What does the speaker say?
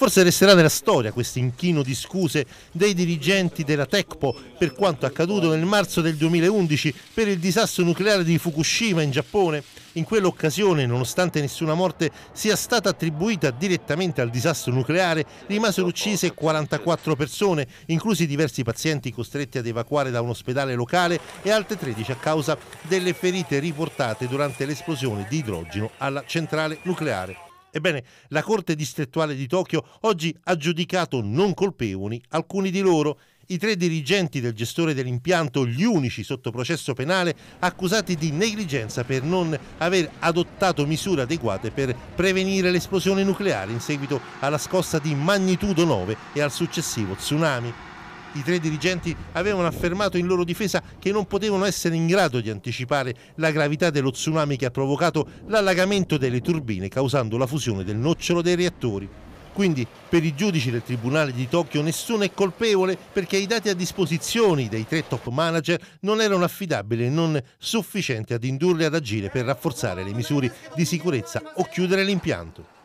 Forse resterà nella storia questo inchino di scuse dei dirigenti della Tecpo per quanto accaduto nel marzo del 2011 per il disastro nucleare di Fukushima in Giappone. In quell'occasione, nonostante nessuna morte sia stata attribuita direttamente al disastro nucleare, rimasero uccise 44 persone, inclusi diversi pazienti costretti ad evacuare da un ospedale locale e altre 13 a causa delle ferite riportate durante l'esplosione di idrogeno alla centrale nucleare. Ebbene, la Corte distrettuale di Tokyo oggi ha giudicato non colpevoli alcuni di loro, i tre dirigenti del gestore dell'impianto, gli unici sotto processo penale, accusati di negligenza per non aver adottato misure adeguate per prevenire l'esplosione nucleare in seguito alla scossa di magnitudo 9 e al successivo tsunami. I tre dirigenti avevano affermato in loro difesa che non potevano essere in grado di anticipare la gravità dello tsunami che ha provocato l'allagamento delle turbine causando la fusione del nocciolo dei reattori. Quindi per i giudici del Tribunale di Tokyo nessuno è colpevole perché i dati a disposizione dei tre top manager non erano affidabili e non sufficienti ad indurli ad agire per rafforzare le misure di sicurezza o chiudere l'impianto.